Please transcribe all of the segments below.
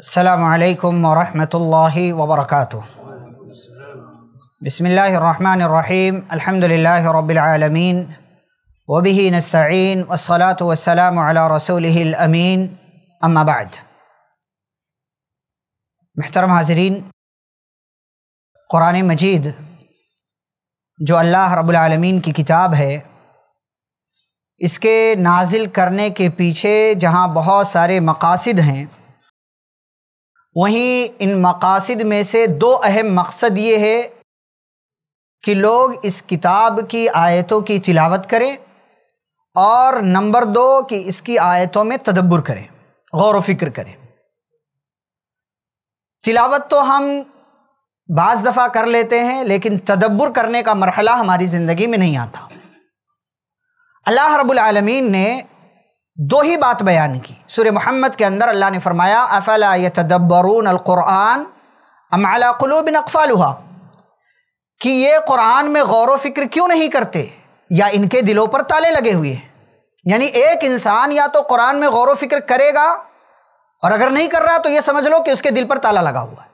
अल्लाम वरहमल वबरक बसमीम अलहमदिल्ला रबालमीन वबी नस्ीन वसलात वसलाम रसूलमीन अम्माबाद महतरम हाजरीन क़ुरान मजीद जो अल्लाह रबालमीन की किताब है इसके नाजिल करने के पीछे जहाँ बहुत सारे मकासद हैं वहीं इन मकासद में से दो अहम मकसद ये है कि लोग इस किताब की आयतों की तिलावत करें और नंबर दो कि इसकी आयतों में तदब्बर करें गौर फिक्र करें तिलावत तो हम बाज़ दफ़ा कर लेते हैं लेकिन तदब्बर करने का मरहला हमारी ज़िंदगी में नहीं आता अल्लाह रब्बुल रबालमीन ने दो ही बात बयान की सूर्य मोहम्मद के अंदर अल्लाह ने फरमाया अफला अलकुरआन अलकुरान अमालूबिन अकफ़ालुहा कि ये कुरान में गौर फिक्र क्यों नहीं करते या इनके दिलों पर ताले लगे हुए यानी एक इंसान या तो कुरान में गौर फिक्र करेगा और अगर नहीं कर रहा तो ये समझ लो कि उसके दिल पर ताला लगा हुआ है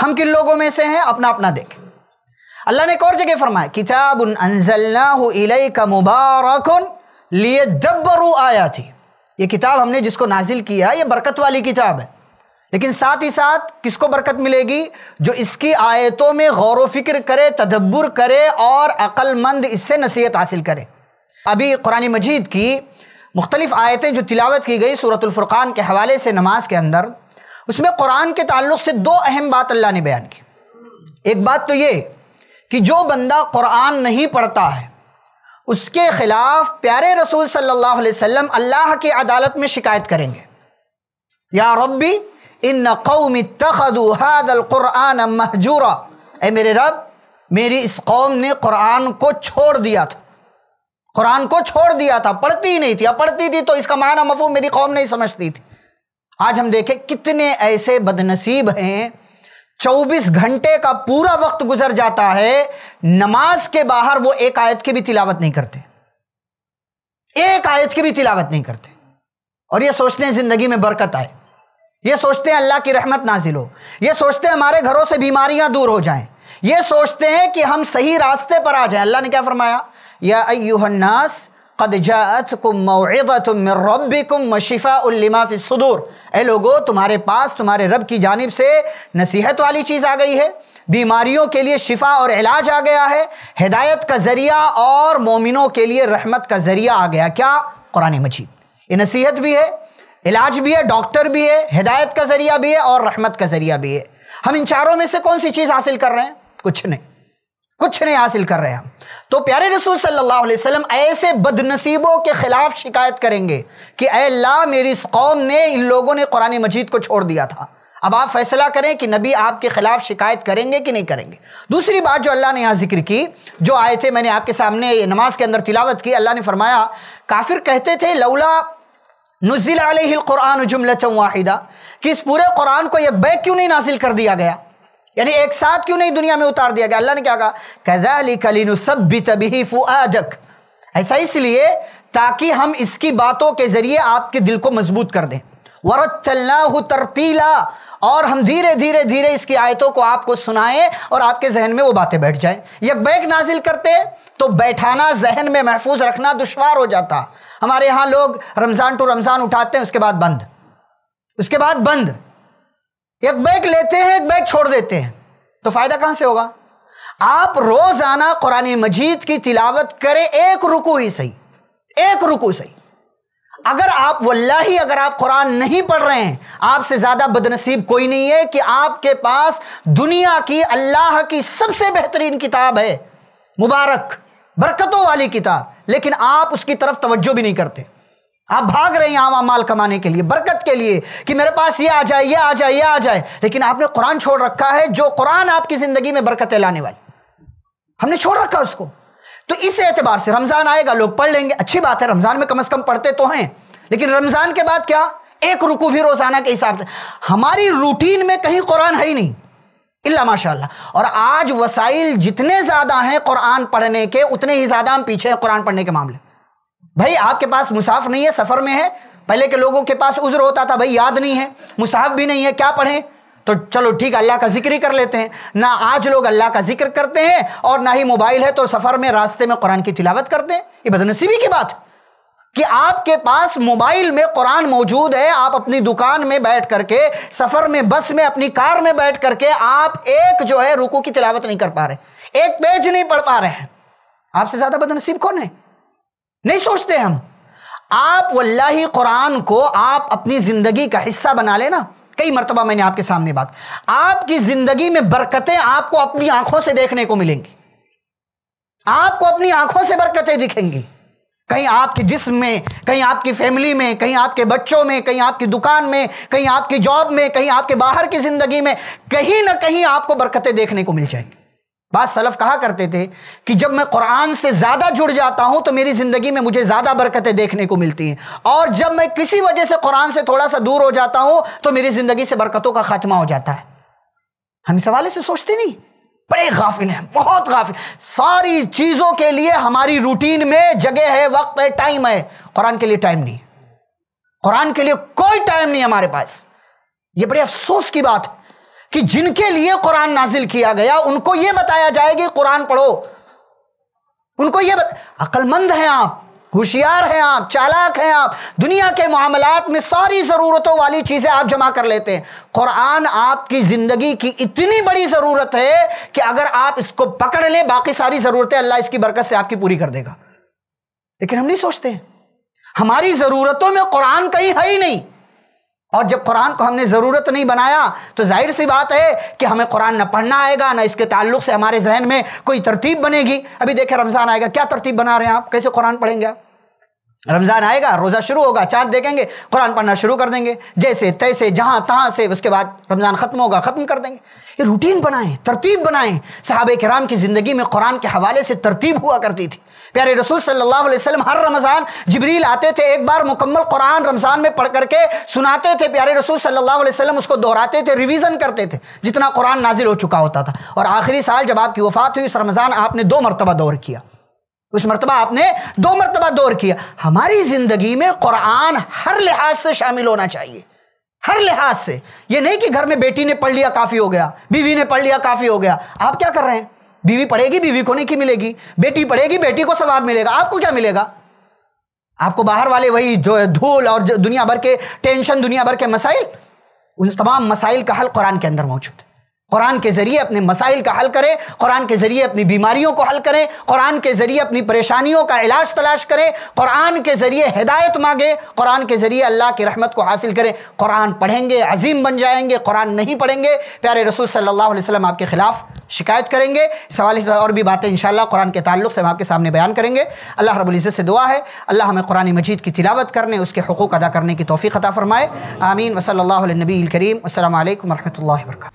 हम किन लोगों में से हैं अपना अपना देखें अल्लाह ने एक और जगह फरमाया किताब का मुबारकुन लिए जब्बरू आया थी ये किताब हमने जिसको नाजिल किया ये बरकत वाली किताब है लेकिन साथ ही साथ किसको बरकत मिलेगी जो इसकी आयतों में गौर वफ़िक्र करे तदब्बर करे और अक्लमंद इससे नसीहत हासिल करे अभी कुरान मजीद की मुख्तलिफ आयतें जो तिलावत की गई सूरतुल्फ़ुर्क़ान के हवाले से नमाज के अंदर उसमें कुरान के ताल्लुक से दो अहम बात अल्लाह ने बयान की एक बात तो ये कि जो बंदा कुरान नहीं पढ़ता है उसके खिलाफ प्यारे रसूल सल्लल्लाहु अलैहि वसल्लम अल्लाह की अदालत में शिकायत करेंगे या रब्बी इन कौम तखदुहादुरआन महजूरा ए मेरे रब मेरी इस कौम ने कुरान को छोड़ दिया था कुरान को छोड़ दिया था पढ़ती ही नहीं थी या पढ़ती थी तो इसका माना मफू मेरी कौम नहीं समझती थी आज हम देखें कितने ऐसे बदनसीब हैं 24 घंटे का पूरा वक्त गुजर जाता है नमाज के बाहर वो एक आयत की भी तिलावत नहीं करते एक आयत की भी तिलावत नहीं करते और ये सोचते हैं जिंदगी में बरकत आए ये सोचते हैं अल्लाह की रहमत नाजिल हो ये सोचते हैं हमारे घरों से बीमारियां दूर हो जाएं ये सोचते हैं कि हम सही रास्ते पर आ जाएं अल्लाह ने क्या फरमाया या अयुहन्नास कदजातकुम मौतुम रब्बिकुम मशिफ़ा उल्लिमा फ़िसदूर ए लोगो तुम्हारे पास तुम्हारे रब की जानब से नसीहत वाली चीज़ आ गई है बीमारियों के लिए शिफा और इलाज आ गया है हिदायत का ज़रिया और मोमिनों के लिए रहमत का ज़रिया आ गया क्या कुरान मजीद ये नसीहत भी है इलाज भी है डॉक्टर भी है हिदायत का ज़रिया भी है और रहमत का ज़रिया भी है हम इन चारों में से कौन सी चीज़ हासिल कर रहे हैं कुछ नहीं कुछ नहीं हासिल कर रहे हैं हम तो प्यारे रसूल सल्लल्लाहु अलैहि वसल्लम ऐसे बदनसीबों के खिलाफ शिकायत करेंगे कि अल्लाह मेरी इस कौम ने इन लोगों ने कुरानी मजीद को छोड़ दिया था अब आप फैसला करें कि नबी आपके खिलाफ शिकायत करेंगे कि नहीं करेंगे दूसरी बात जो अल्लाह ने यहाँ जिक्र की जो आए थे मैंने आपके सामने नमाज के अंदर तिलावत की अल्लाह ने फरमाया काफिर कहते थे लौला नुजिल कुरान जुमलत वाहिदा कि इस पूरे कुरान को एक बैग क्यों नहीं नासिल कर दिया गया यानी एक साथ क्यों नहीं दुनिया में उतार दिया गया अल्लाह ने क्या कहा कदाली कलीनु सब भी तभी फुआजक ऐसा इसलिए ताकि हम इसकी बातों के जरिए आपके दिल को मजबूत कर दें वरत चलना हो तरतीला और हम धीरे धीरे धीरे इसकी आयतों को आपको सुनाएं और आपके जहन में वो बातें बैठ जाएं यकबैक नाजिल करते तो बैठाना जहन में महफूज रखना दुशवार हो जाता हमारे यहाँ लोग रमज़ान टू रमज़ान उठाते हैं उसके बाद बंद उसके बाद बंद एक बैग लेते हैं एक बैग छोड़ देते हैं तो फायदा कहां से होगा आप रोजाना कुरान मजीद की तिलावत करें एक रुकू ही सही एक रुकू सही अगर आप वल्लाही अगर आप कुरान नहीं पढ़ रहे हैं आपसे ज़्यादा बदनसीब कोई नहीं है कि आपके पास दुनिया की अल्लाह की सबसे बेहतरीन किताब है मुबारक बरकतों वाली किताब लेकिन आप उसकी तरफ तवज्जो भी नहीं करते आप भाग रहे हैं आवा माल कमाने के लिए बरकत के लिए कि मेरे पास ये आ जाए ये आ जाए ये आ जाए लेकिन आपने कुरान छोड़ रखा है जो कुरान आपकी ज़िंदगी में बरकत लाने वाली हमने छोड़ रखा उसको तो इस एतबार से रमज़ान आएगा लोग पढ़ लेंगे अच्छी बात है रमज़ान में कम अज़ कम पढ़ते तो हैं लेकिन रमज़ान के बाद क्या एक रुकू भी रोज़ाना के हिसाब से हमारी रूटीन में कहीं कुरान है ही नहीं इल्ला माशाल्लाह और आज वसाइल जितने ज़्यादा हैं कुरान पढ़ने के उतने ही ज़्यादा हम पीछे हैं कुरान पढ़ने के मामले भाई आपके पास मुसाफ नहीं है सफ़र में है पहले के लोगों के पास उज्र होता था भाई याद नहीं है मुसाफ भी नहीं है क्या पढ़ें तो चलो ठीक अल्लाह का जिक्र ही कर लेते हैं ना आज लोग अल्लाह का जिक्र करते हैं और ना ही मोबाइल है तो सफ़र में रास्ते में कुरान की तिलावत करते हैं ये बदनसीबी की बात कि आपके पास मोबाइल में कुरान मौजूद है आप अपनी दुकान में बैठ करके सफ़र में बस में अपनी कार में बैठ करके आप एक जो है रुकू की तिलावत नहीं कर पा रहे एक पेज नहीं पढ़ पा रहे हैं आपसे ज़्यादा बदनसीब कौन है नहीं सोचते हम आप वल्लाही कुरान को आप अपनी ज़िंदगी का हिस्सा बना लेना कई मरतबा मैंने आपके सामने बात आपकी ज़िंदगी में बरकतें आपको अपनी आंखों से देखने को मिलेंगी आपको अपनी आंखों से बरकतें दिखेंगी कहीं आपके जिस्म में कहीं आपकी फैमिली में कहीं आपके बच्चों में कहीं आपकी दुकान में कहीं आपकी जॉब में कहीं आपके बाहर की ज़िंदगी में कहीं ना कहीं आपको बरकतें देखने को मिल जाएंगी बात सलफ कहा करते थे कि जब मैं कुरान से ज़्यादा जुड़ जाता हूं तो मेरी ज़िंदगी में मुझे ज़्यादा बरकतें देखने को मिलती हैं और जब मैं किसी वजह से कुरान से थोड़ा सा दूर हो जाता हूं तो मेरी ज़िंदगी से बरकतों का ख़ात्मा हो जाता है हम इस हवाले से सोचते नहीं बड़े गाफिल हैं बहुत गाफिल सारी चीज़ों के लिए हमारी रूटीन में जगह है वक्त है टाइम है कुरान के लिए टाइम नहीं कुरान के लिए कोई टाइम नहीं हमारे पास ये बड़े अफसोस की बात है कि जिनके लिए कुरान नाजिल किया गया उनको यह बताया जाए कि कुरान पढ़ो उनको यह बत... अक्लमंद हैं आप होशियार हैं आप चालाक हैं आप दुनिया के मामलात में सारी ज़रूरतों वाली चीज़ें आप जमा कर लेते हैं क़ुरान आपकी ज़िंदगी की इतनी बड़ी ज़रूरत है कि अगर आप इसको पकड़ लें बाकी सारी ज़रूरतें अल्लाह इसकी बरकत से आपकी पूरी कर देगा लेकिन हम नहीं सोचते हमारी ज़रूरतों में कुरान कहीं है ही नहीं और जब कुरान को हमने ज़रूरत नहीं बनाया तो जाहिर सी बात है कि हमें कुरान ना पढ़ना आएगा ना इसके ताल्लुक से हमारे जहन में कोई तरतीब बनेगी अभी देखें रमज़ान आएगा क्या तरतीब बना रहे हैं आप कैसे कुरान पढ़ेंगे आप रमज़ान आएगा रोज़ा शुरू होगा चाँद देखेंगे कुरान पढ़ना शुरू कर देंगे जैसे तैसे जहाँ तहाँ से उसके बाद रमज़ान ख़त्म होगा ख़त्म कर देंगे ये रूटीन बनाएं तरतीब बनाएं साहब कराम की ज़िंदगी में कुरान के हवाले से तरतीब हुआ करती थी प्यारे रसूल सल्लल्लाहु अलैहि वसल्लम हर रमज़ान जबरील आते थे एक बार मुकम्मल कुरान रमज़ान में पढ़ करके सुनाते थे प्यारे रसूल सल्लल्लाहु अलैहि वसल्लम उसको दोहराते थे रिवीज़न करते थे जितना कुरान नाजिल हो चुका होता था और आखिरी साल जब आपकी वफ़ात हुई उस रमज़ान आपने दो मरतबा दौर किया उस मरतबा आपने दो मरतबा दौर किया हमारी ज़िंदगी में कुरान हर लिहाज से शामिल होना चाहिए हर लिहाज से ये नहीं कि घर में बेटी ने पढ़ लिया काफ़ी हो गया बीवी ने पढ़ लिया काफ़ी हो गया आप क्या कर रहे हैं बीवी पढ़ेगी बीवी को नहीं की मिलेगी बेटी पढ़ेगी बेटी को सवाब मिलेगा आपको क्या मिलेगा आपको बाहर वाले वही जो धूल और दुनिया भर के टेंशन दुनिया भर के मसाइल उन तमाम मसाइल का हल कुरान के अंदर मौजूद है कुरान के ज़रिए अपने मसाइल का हल करें कुरान के ज़रिए अपनी बीमारियों को हल करें कुरान के ज़रिए अपनी परेशानियों का इलाज तलाश करें कुरान के ज़रिए हिदायत मांगे कुरान के ज़रिए अल्लाह की रहमत को हासिल करें कुरान पढ़ेंगे अजीम बन जाएंगे कुरान नहीं पढ़ेंगे प्यारे रसूल सल्लल्लाहु अलैहि वसल्लम आपके ख़िलाफ़ शिकायत करेंगे इस हवाले से और भी बातें इंशाल्लाह कुरान के ताल्लुक से हम आपके सामने बयान करेंगे अल्लाह रब्बुल इज़्ज़त से दुआ है अल्लाह हमें कुरान मजीद की तिलावत करने उसके हकूक़ अदा करने की तोफ़ी अता फ़रमाए आमीन वसल नबी करीम असल वरहमल वर्का